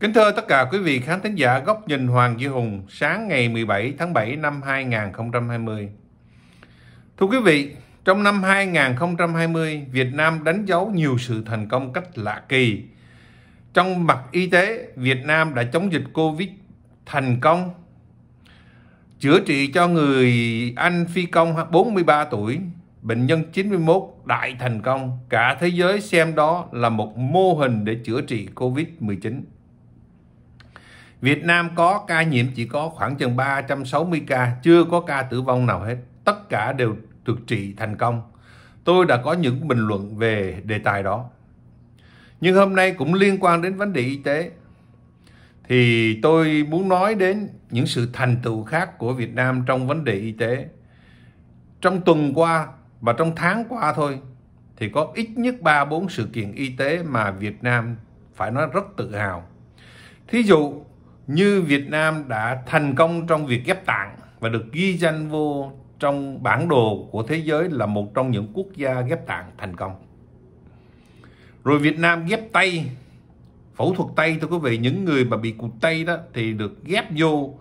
Kính thưa tất cả quý vị khán thính giả Góc nhìn Hoàng Duy Hùng sáng ngày 17 tháng 7 năm 2020. Thưa quý vị, trong năm 2020, Việt Nam đánh dấu nhiều sự thành công cách lạ kỳ. Trong mặt y tế, Việt Nam đã chống dịch Covid thành công, chữa trị cho người Anh Phi Công 43 tuổi, bệnh nhân 91 đại thành công. Cả thế giới xem đó là một mô hình để chữa trị Covid-19. Việt Nam có ca nhiễm chỉ có khoảng chừng 360 ca, chưa có ca tử vong nào hết. Tất cả đều được trị thành công. Tôi đã có những bình luận về đề tài đó. Nhưng hôm nay cũng liên quan đến vấn đề y tế. Thì tôi muốn nói đến những sự thành tựu khác của Việt Nam trong vấn đề y tế. Trong tuần qua và trong tháng qua thôi thì có ít nhất 3-4 sự kiện y tế mà Việt Nam phải nói rất tự hào. Thí dụ như Việt Nam đã thành công trong việc ghép tạng và được ghi danh vô trong bản đồ của thế giới là một trong những quốc gia ghép tạng thành công. Rồi Việt Nam ghép tay, phẫu thuật tay thưa quý vị, những người mà bị cụt tay đó thì được ghép vô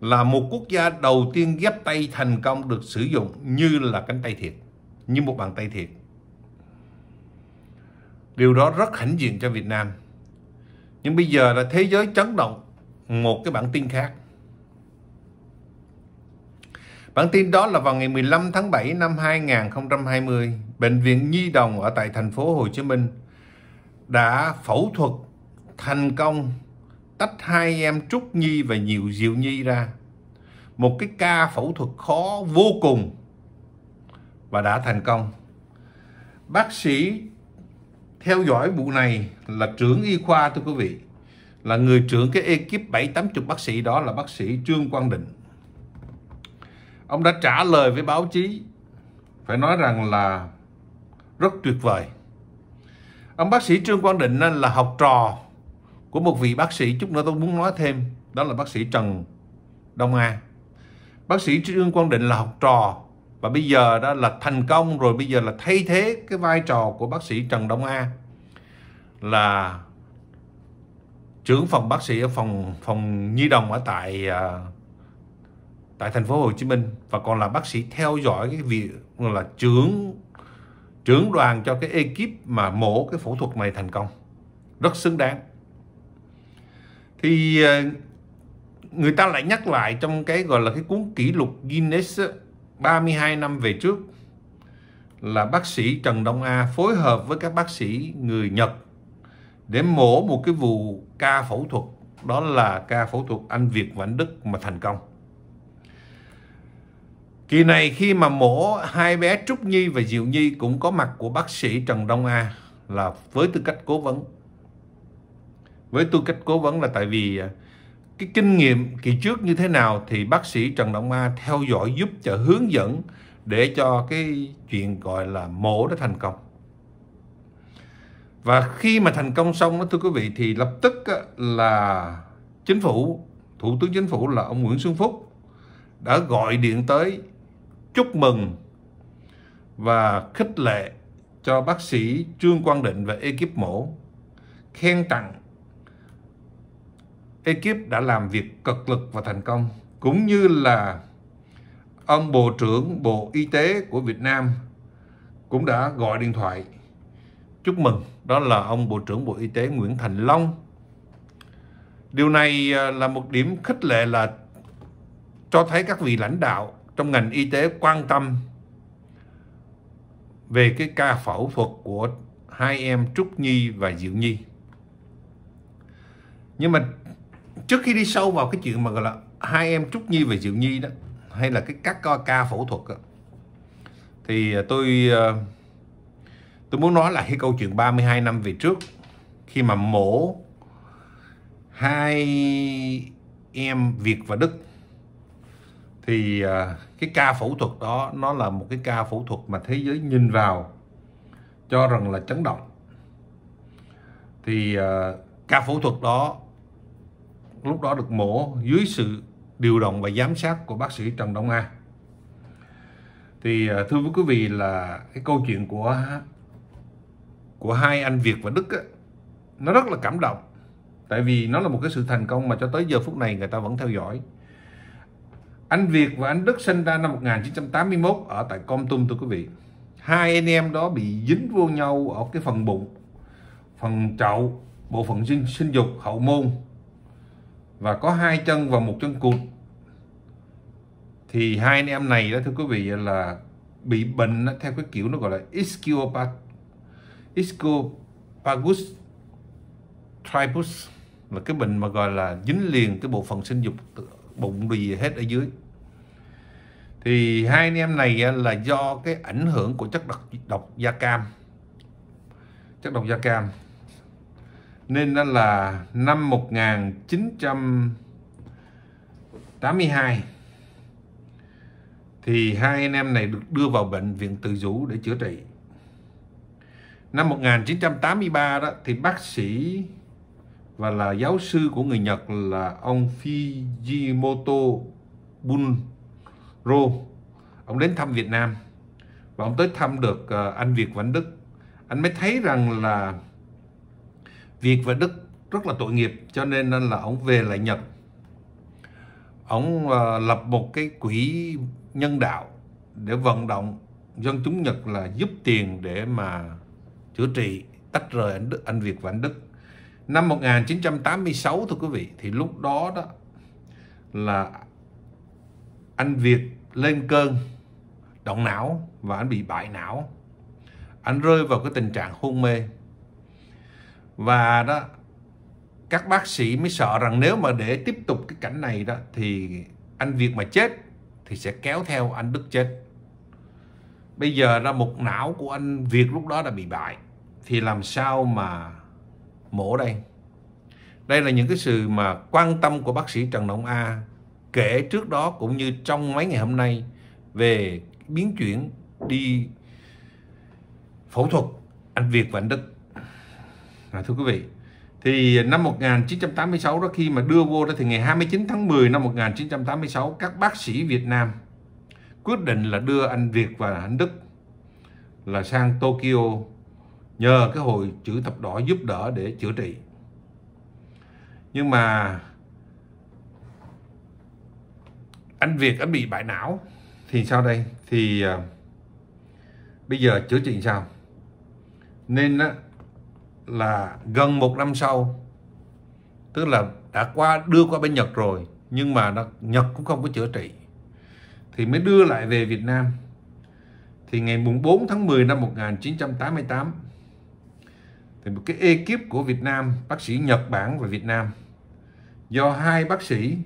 là một quốc gia đầu tiên ghép tay thành công được sử dụng như là cánh tay thiệt, như một bàn tay thiệt. Điều đó rất hãnh diện cho Việt Nam. Nhưng bây giờ là thế giới chấn động một cái bản tin khác. Bản tin đó là vào ngày 15 tháng 7 năm 2020, Bệnh viện Nhi Đồng ở tại thành phố Hồ Chí Minh đã phẫu thuật thành công tách hai em Trúc Nhi và Nhiều Diệu Nhi ra. Một cái ca phẫu thuật khó vô cùng và đã thành công. Bác sĩ theo dõi vụ này là trưởng y khoa thưa quý vị là người trưởng cái ekip 780 bác sĩ đó là bác sĩ Trương Quang Định. Ông đã trả lời với báo chí phải nói rằng là rất tuyệt vời. Ông bác sĩ Trương Quang Định là học trò của một vị bác sĩ chút nữa tôi muốn nói thêm đó là bác sĩ Trần Đông a Bác sĩ Trương Quang Định là học trò và bây giờ đó là thành công rồi bây giờ là thay thế cái vai trò của bác sĩ Trần Đông A là trưởng phòng bác sĩ ở phòng phòng nhi đồng ở tại à, tại thành phố Hồ Chí Minh và còn là bác sĩ theo dõi cái việc là trưởng trưởng đoàn cho cái ekip mà mổ cái phẫu thuật này thành công rất xứng đáng thì à, người ta lại nhắc lại trong cái gọi là cái cuốn kỷ lục Guinness 32 năm về trước là bác sĩ Trần Đông A phối hợp với các bác sĩ người Nhật để mổ một cái vụ ca phẫu thuật đó là ca phẫu thuật anh Việt Vãnh Đức mà thành công. Kỳ này khi mà mổ hai bé Trúc Nhi và Diệu Nhi cũng có mặt của bác sĩ Trần Đông A là với tư cách cố vấn. Với tư cách cố vấn là tại vì à, cái kinh nghiệm kỳ trước như thế nào thì bác sĩ Trần Đông A theo dõi giúp cho hướng dẫn để cho cái chuyện gọi là mổ nó thành công và khi mà thành công xong đó thưa quý vị thì lập tức là chính phủ thủ tướng chính phủ là ông Nguyễn Xuân Phúc đã gọi điện tới chúc mừng và khích lệ cho bác sĩ Trương Quang Định và ekip mổ khen tặng ekip đã làm việc cực lực và thành công cũng như là ông Bộ trưởng Bộ Y tế của Việt Nam cũng đã gọi điện thoại chúc mừng đó là ông Bộ trưởng Bộ Y tế Nguyễn Thành Long. Điều này à, là một điểm khích lệ là cho thấy các vị lãnh đạo trong ngành y tế quan tâm về cái ca phẫu thuật của hai em Trúc Nhi và Diệu Nhi. Nhưng mà trước khi đi sâu vào cái chuyện mà gọi là hai em Trúc Nhi và Diệu Nhi đó hay là cái các ca phẫu thuật đó, thì à, tôi à, tôi muốn nói là cái câu chuyện 32 năm về trước khi mà mổ hai em Việt và Đức thì à, cái ca phẫu thuật đó nó là một cái ca phẫu thuật mà thế giới nhìn vào cho rằng là chấn động thì à, ca phẫu thuật đó lúc đó được mổ dưới sự điều động và giám sát của bác sĩ Trần Đông A thì à, thưa quý vị là cái câu chuyện của của hai anh Việt và Đức á, nó rất là cảm động tại vì nó là một cái sự thành công mà cho tới giờ phút này người ta vẫn theo dõi anh Việt và anh Đức sinh ra năm 1981 ở tại Con Tum thưa quý vị hai anh em đó bị dính vô nhau ở cái phần bụng phần chậu bộ phận sinh, sinh dục hậu môn và có hai chân và một chân cụt thì hai anh em này đó thưa quý vị là bị bệnh theo cái kiểu nó gọi là ischiopat Iscopagus tribus là cái bệnh mà gọi là dính liền cái bộ phận sinh dục bụng bì hết ở dưới thì hai anh em này là do cái ảnh hưởng của chất độc độc da cam chất độc da cam nên đó là năm 1982 thì hai anh em này được đưa vào bệnh viện từ dũ để chữa trị năm 1983 đó thì bác sĩ và là giáo sư của người Nhật là ông Fujimoto Bunro ông đến thăm Việt Nam và ông tới thăm được ờ, anh Việt và anh Đức anh mới thấy rằng là Việt và Đức rất là tội nghiệp cho nên là ông về lại Nhật ông ờ, lập một cái quỹ nhân đạo để vận động dân chúng Nhật là giúp tiền để mà chữa trị tách rời anh Đức, anh Việt và anh Đức. Năm 1986 thưa quý vị thì lúc đó đó là anh Việt lên cơn động não và anh bị bại não. Anh rơi vào cái tình trạng hôn mê. Và đó các bác sĩ mới sợ rằng nếu mà để tiếp tục cái cảnh này đó thì anh Việt mà chết thì sẽ kéo theo anh Đức chết bây giờ ra một não của anh Việt lúc đó đã bị bại thì làm sao mà mổ đây đây là những cái sự mà quan tâm của bác sĩ Trần Động A kể trước đó cũng như trong mấy ngày hôm nay về biến chuyển đi phẫu thuật anh Việt và anh Đức à, thưa quý vị thì năm 1986 đó khi mà đưa vô đó thì ngày 29 tháng 10 năm 1986 các bác sĩ Việt Nam quyết định là đưa anh Việt và anh Đức là sang Tokyo nhờ cái hội chữ thập đỏ giúp đỡ để chữa trị. Nhưng mà anh Việt anh bị bại não thì sao đây? Thì à, bây giờ chữa trị sao? Nên á, là gần một năm sau tức là đã qua đưa qua bên Nhật rồi nhưng mà nó, Nhật cũng không có chữa trị thì mới đưa lại về Việt Nam. Thì ngày mùng 4 tháng 10 năm 1988 thì một cái ekip của Việt Nam, bác sĩ Nhật Bản và Việt Nam do hai bác sĩ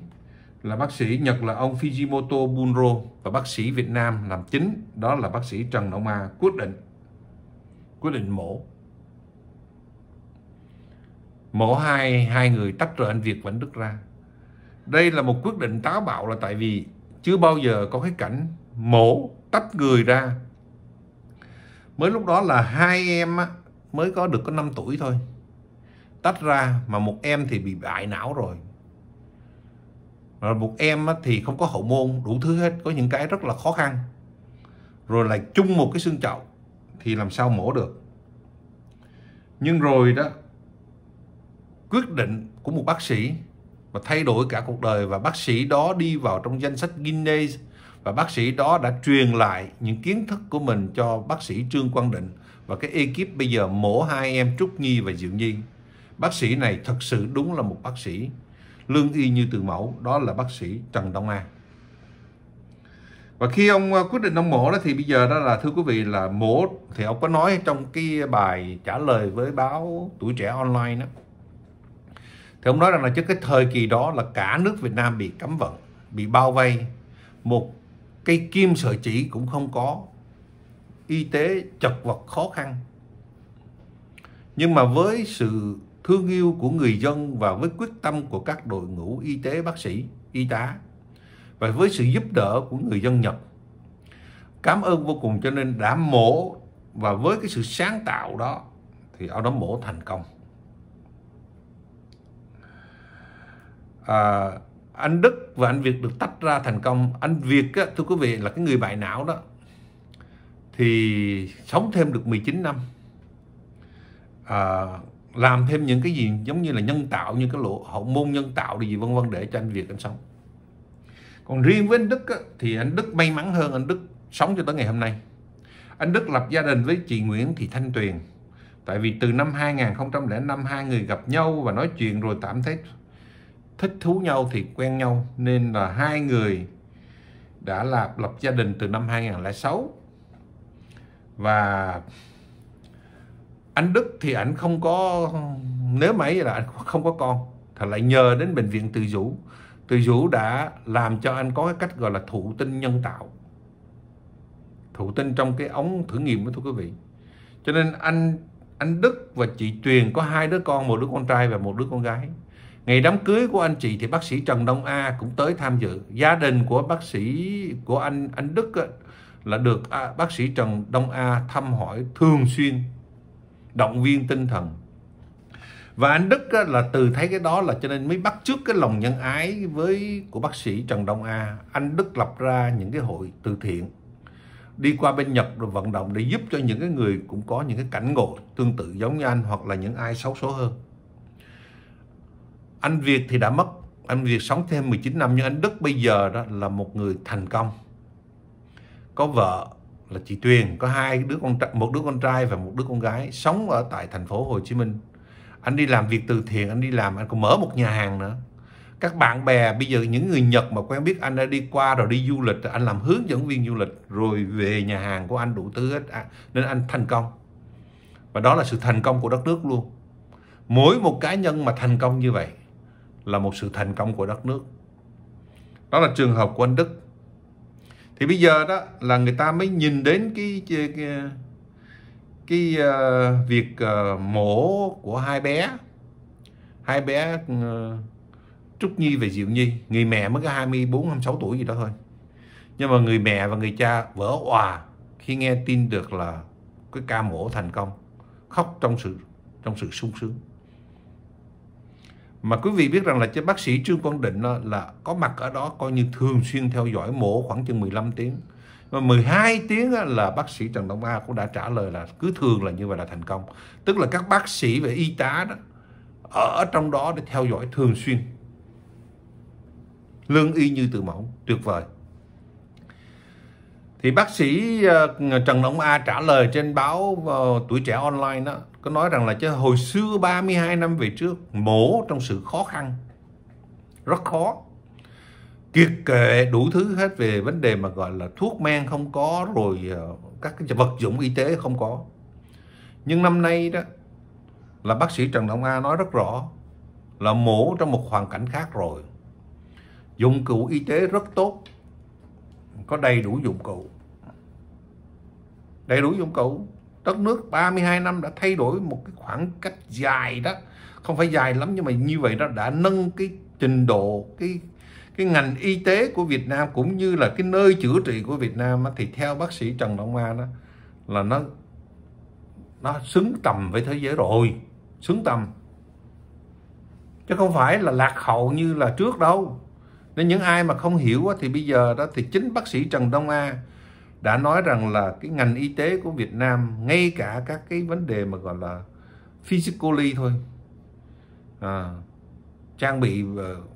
là bác sĩ Nhật là ông Fujimoto Bunro và bác sĩ Việt Nam làm chính đó là bác sĩ Trần Đông Ma quyết định quyết định mổ mổ hai hai người tách rời anh Việt và anh Đức ra đây là một quyết định táo bạo là tại vì Chứ bao giờ có cái cảnh mổ tách người ra. Mới lúc đó là hai em á, mới có được có 5 tuổi thôi. Tách ra mà một em thì bị bại não rồi. Rồi một em á, thì không có hậu môn đủ thứ hết. Có những cái rất là khó khăn. Rồi lại chung một cái xương chậu thì làm sao mổ được. Nhưng rồi đó quyết định của một bác sĩ và thay đổi cả cuộc đời và bác sĩ đó đi vào trong danh sách Guinness và bác sĩ đó đã truyền lại những kiến thức của mình cho bác sĩ Trương Quang Định và cái ekip bây giờ mổ hai em Trúc Nhi và Diệu Nhi. Bác sĩ này thật sự đúng là một bác sĩ lương y như từ mẫu, đó là bác sĩ Trần Đông An. Và khi ông à, quyết định ông mổ đó thì bây giờ đó là thưa quý vị là mổ thì ông có nói trong cái bài trả lời với báo Tuổi Trẻ Online đó thì ông nói rằng là trước cái thời kỳ đó là cả nước Việt Nam bị cấm vận bị bao vây một cây kim sợi chỉ cũng không có y tế chật vật khó khăn nhưng mà với sự thương yêu của người dân và với quyết tâm của các đội ngũ y tế bác sĩ y tá và với sự giúp đỡ của người dân Nhật cảm ơn vô cùng cho nên đã mổ và với cái sự sáng tạo đó thì ông đã mổ thành công à, anh Đức và anh Việt được tách ra thành công anh Việt á, thưa quý vị là cái người bại não đó thì sống thêm được 19 năm à, làm thêm những cái gì giống như là nhân tạo như cái lỗ hậu môn nhân tạo gì vân vân để cho anh Việt anh sống còn riêng với anh Đức á, thì anh Đức may mắn hơn anh Đức sống cho tới ngày hôm nay anh Đức lập gia đình với chị Nguyễn Thị Thanh Tuyền tại vì từ năm 2005 hai người gặp nhau và nói chuyện rồi tạm thấy thích thú nhau thì quen nhau nên là hai người đã lập lập gia đình từ năm 2006 và anh Đức thì ảnh không có nếu mà là anh không có con thì lại nhờ đến bệnh viện Từ Dũ Từ Dũ đã làm cho anh có cái cách gọi là thụ tinh nhân tạo thụ tinh trong cái ống thử nghiệm đó thưa quý vị cho nên anh anh Đức và chị Tuyền có hai đứa con một đứa con trai và một đứa con gái Ngày đám cưới của anh chị thì bác sĩ Trần Đông A cũng tới tham dự. Gia đình của bác sĩ của anh anh Đức là được à, bác sĩ Trần Đông A thăm hỏi thường xuyên, động viên tinh thần. Và anh Đức là từ thấy cái đó là cho nên mới bắt trước cái lòng nhân ái với của bác sĩ Trần Đông A. Anh Đức lập ra những cái hội từ thiện đi qua bên Nhật rồi vận động để giúp cho những cái người cũng có những cái cảnh ngộ tương tự giống như anh hoặc là những ai xấu số hơn anh Việt thì đã mất anh Việt sống thêm 19 năm nhưng anh Đức bây giờ đó là một người thành công có vợ là chị Tuyền có hai đứa con trai một đứa con trai và một đứa con gái sống ở tại thành phố Hồ Chí Minh anh đi làm việc từ thiện anh đi làm anh còn mở một nhà hàng nữa các bạn bè bây giờ những người Nhật mà quen biết anh đã đi qua rồi đi du lịch anh làm hướng dẫn viên du lịch rồi về nhà hàng của anh đủ thứ hết à, nên anh thành công và đó là sự thành công của đất nước luôn mỗi một cá nhân mà thành công như vậy là một sự thành công của đất nước đó là trường hợp của anh Đức thì bây giờ đó là người ta mới nhìn đến cái cái, cái, cái uh, việc uh, mổ của hai bé hai bé uh, Trúc Nhi và Diệu Nhi người mẹ mới có 24 26 tuổi gì đó thôi nhưng mà người mẹ và người cha vỡ òa khi nghe tin được là cái ca mổ thành công khóc trong sự trong sự sung sướng mà quý vị biết rằng là bác sĩ Trương Quang Định ờ, là có mặt ở đó coi như thường xuyên theo dõi mổ khoảng chừng 15 tiếng mà 12 tiếng ờ, là bác sĩ Trần Đông A cũng đã trả lời là cứ thường là như vậy là thành công tức là các bác sĩ và y tá đó ở trong đó để theo dõi thường xuyên lương y như từ mẫu tuyệt vời thì bác sĩ ờ, Trần Đống A trả lời trên báo ờ, Tuổi Trẻ Online đó có nói rằng là chứ hồi xưa 32 năm về trước mổ trong sự khó khăn rất khó kiệt kệ đủ thứ hết về vấn đề mà gọi là thuốc men không có rồi ờ, các cái vật dụng y tế không có nhưng năm nay đó là bác sĩ Trần Đống A nói rất rõ là mổ trong một hoàn cảnh khác rồi dụng cụ y tế rất tốt có đầy đủ dụng cụ đầy đủ dụng cụ đất nước 32 năm đã thay đổi một cái khoảng cách dài đó không phải dài lắm nhưng mà như vậy đó đã nâng cái trình độ cái cái ngành y tế của Việt Nam cũng như là cái nơi chữa trị của Việt Nam đó, thì theo bác sĩ Trần Đông Ma đó là nó nó xứng tầm với thế giới rồi xứng tầm chứ không phải là lạc hậu như là trước đâu nên những ai mà không hiểu thì bây giờ đó thì chính bác sĩ Trần Đông A đã nói rằng là cái ngành y tế của Việt Nam ngay cả các cái vấn đề mà gọi là physically thôi à, trang bị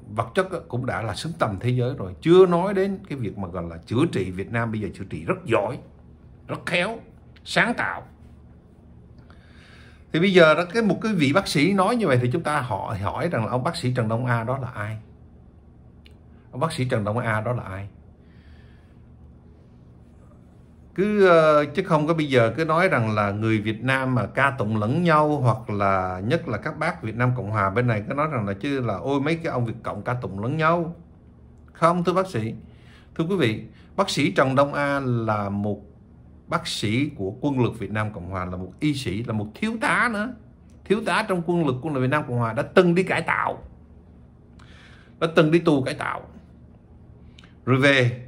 vật chất cũng đã là xứng tầm thế giới rồi chưa nói đến cái việc mà gọi là chữa trị Việt Nam bây giờ chữa trị rất giỏi rất khéo sáng tạo thì bây giờ đó cái một cái vị bác sĩ nói như vậy thì chúng ta họ hỏi rằng là ông bác sĩ Trần Đông A đó là ai ông bác sĩ Trần Đông A đó là ai cứ ờ, chứ không có bây giờ cứ nói rằng là người Việt Nam mà ca tụng lẫn nhau hoặc là nhất là các bác Việt Nam Cộng Hòa bên này cứ nói rằng là chứ là ôi mấy cái ông Việt Cộng ca tụng lẫn nhau không thưa bác sĩ thưa quý vị bác sĩ Trần Đông A là một bác sĩ của quân lực Việt Nam Cộng Hòa là một y sĩ là một thiếu tá nữa thiếu tá trong quân lực quân lực Việt Nam Cộng Hòa đã từng đi cải tạo đã từng đi tù cải tạo rồi về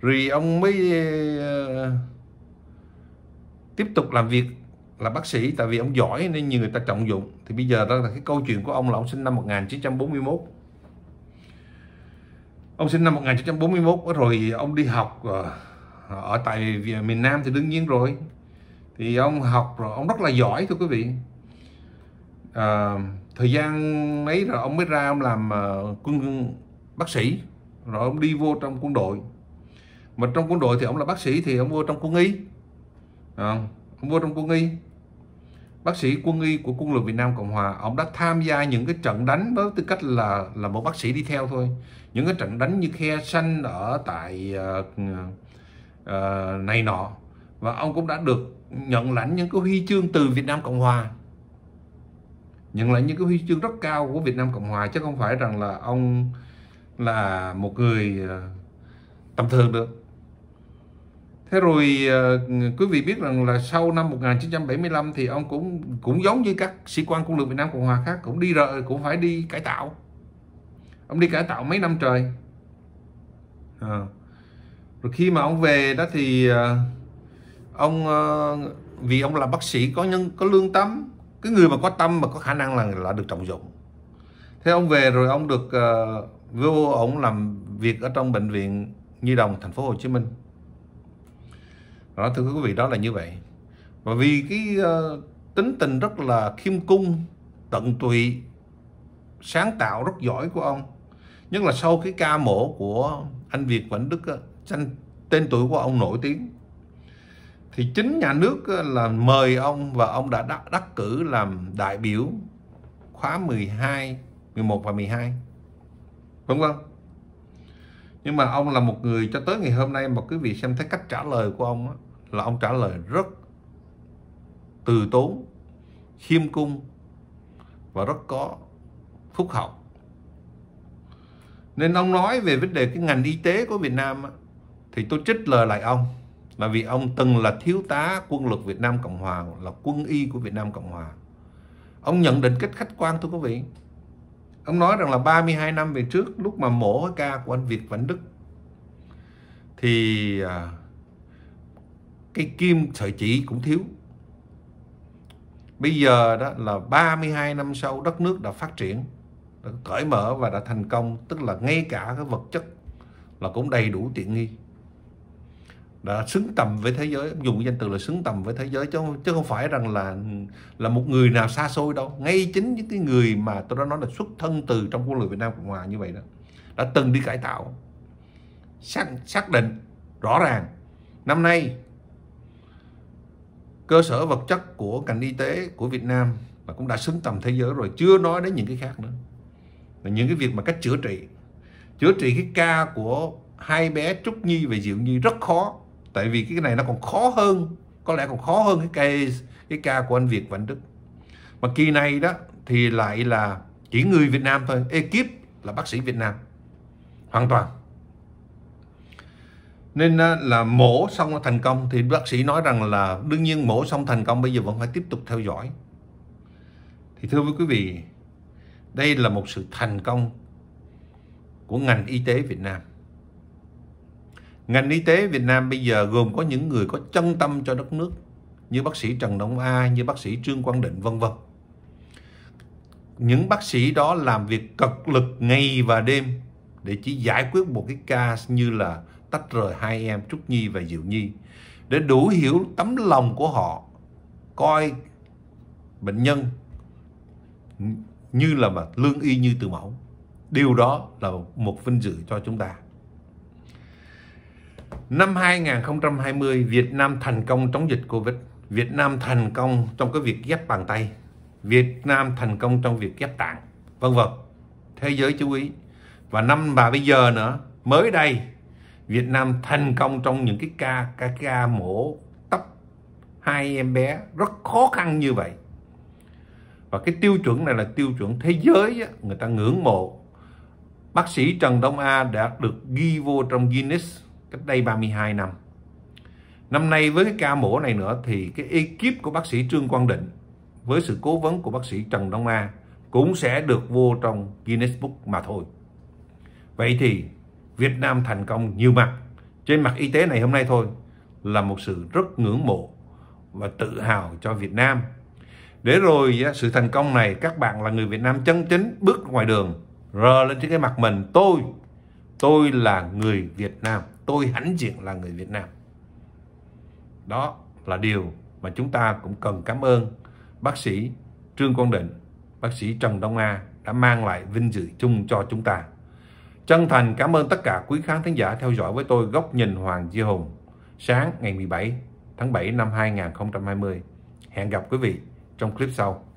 rồi ông mới ờ, tiếp tục làm việc là bác sĩ tại vì ông giỏi nên nhiều người ta trọng dụng thì bây giờ đó là cái câu chuyện của ông là ông sinh năm 1941 ông sinh năm 1941 rồi ông đi học ờ, ở tại miền Nam thì đương nhiên rồi thì ông học rồi ông rất là giỏi thưa quý vị à, thời gian ấy rồi ông mới ra ông làm quân bác sĩ rồi ông đi vô trong quân đội mà trong quân đội thì ông là bác sĩ thì ông vô trong quân y à, ông vô trong quân y bác sĩ quân y của quân lực Việt Nam Cộng Hòa ông đã tham gia những cái trận đánh với tư cách là là một bác sĩ đi theo thôi những cái trận đánh như khe xanh ở tại uh, uh, này nọ và ông cũng đã được nhận lãnh những cái huy chương từ Việt Nam Cộng Hòa nhận lãnh những cái huy chương rất cao của Việt Nam Cộng Hòa chứ không phải rằng là ông là một người ờ, tầm thường được Thế rồi ờ, quý vị biết rằng là sau năm 1975 thì ông cũng cũng giống như các sĩ quan quân lực Việt Nam Cộng Hòa khác cũng đi rợ cũng phải đi cải tạo. Ông đi cải tạo mấy năm trời. À. Rồi khi mà ông về đó thì ờ, ông vì ông là bác sĩ có nhân có lương tâm, cái người mà có tâm mà có khả năng là là được trọng dụng. Thế ông về rồi ông được uh, vô ông làm việc ở trong bệnh viện Nhi đồng thành phố Hồ Chí Minh đó thưa quý vị đó là như vậy và vì cái uh, tính tình rất là khiêm cung tận tụy sáng tạo rất giỏi của ông nhất là sau cái ca mổ của anh Việt Vĩnh Đức danh tên tuổi của ông nổi tiếng thì chính nhà nước là mời ông và ông đã đắc, cử làm đại biểu khóa 12, 11 và 12. Đúng không? Nhưng mà ông là một người cho tới ngày hôm nay mà quý vị xem thấy cách trả lời của ông á, là ông trả lời rất từ tốn, khiêm cung và rất có phúc hậu. Nên ông nói về vấn đề cái ngành y tế của Việt Nam thì tôi trích lời lại ông là vì ông từng là thiếu tá quân lực Việt Nam Cộng Hòa là quân y của Việt Nam Cộng Hòa. Ông nhận định cách khách quan thưa quý vị. Ông nói rằng là 32 năm về trước lúc mà mổ cái ca của anh Việt Vĩnh Đức thì à, cái kim sợi chỉ cũng thiếu bây giờ đó là 32 năm sau đất nước đã phát triển đã cởi mở và đã thành công tức là ngay cả cái vật chất là cũng đầy đủ tiện nghi đã xứng tầm với thế giới dùng danh từ là xứng tầm với thế giới chứ chứ không phải rằng là là một người nào xa xôi đâu ngay chính những cái người mà tôi đã nói là xuất thân từ trong quân đội Việt Nam Cộng Hòa như vậy đó đã từng đi cải tạo xác xác định rõ ràng năm nay cơ sở vật chất của ngành y tế của Việt Nam mà cũng đã xứng tầm thế giới rồi chưa nói đến những cái khác nữa là những cái việc mà cách chữa trị chữa trị cái ca của hai bé Trúc Nhi và Diệu Nhi rất khó tại vì cái này nó còn khó hơn có lẽ còn khó hơn cái cây cái ca của anh Việt và anh Đức mà kỳ này đó thì lại là chỉ người Việt Nam thôi ekip là bác sĩ Việt Nam hoàn toàn nên à, là mổ xong là thành công thì bác sĩ nói rằng là đương nhiên mổ xong thành công bây giờ vẫn phải tiếp tục theo dõi thì thưa với quý vị đây là một sự thành công của ngành y tế Việt Nam ngành y tế Việt Nam bây giờ gồm có những người có chân tâm cho đất nước như bác sĩ Trần Đông A như bác sĩ Trương Quang Định vân vân những bác sĩ đó làm việc cực lực ngày và đêm để chỉ giải quyết một cái ca như là tách rời hai em Trúc Nhi và Diệu Nhi để đủ hiểu tấm lòng của họ coi bệnh nhân như là mà lương y như từ mẫu. Điều đó là một vinh dự cho chúng ta. Năm 2020, Việt Nam thành công chống dịch Covid. Việt Nam thành công trong cái việc ghép bàn tay. Việt Nam thành công trong việc ghép tạng. Vân vân. Thế giới chú ý. Và năm bà bây giờ nữa, mới đây Việt Nam thành công trong những cái ca ca ca mổ tóc hai em bé rất khó khăn như vậy và cái tiêu chuẩn này là tiêu chuẩn thế giới á, người ta ngưỡng mộ bác sĩ Trần Đông A đã được ghi vô trong Guinness cách đây 32 năm năm nay với cái ca mổ này nữa thì cái ekip của bác sĩ Trương Quang Định với sự cố vấn của bác sĩ Trần Đông A cũng sẽ được vô trong Guinness Book mà thôi vậy thì Việt Nam thành công nhiều mặt. Trên mặt y tế này hôm nay thôi là một sự rất ngưỡng mộ và tự hào cho Việt Nam. Để rồi sự thành công này các bạn là người Việt Nam chân chính bước ngoài đường rờ lên trên cái mặt mình tôi tôi là người Việt Nam tôi hãnh diện là người Việt Nam đó là điều mà chúng ta cũng cần cảm ơn bác sĩ Trương Quang Định bác sĩ Trần Đông A đã mang lại vinh dự chung cho chúng ta Chân thành cảm ơn tất cả quý khán thính giả theo dõi với tôi Góc nhìn Hoàng Duy Hùng sáng ngày 17 tháng 7 năm 2020. Hẹn gặp quý vị trong clip sau.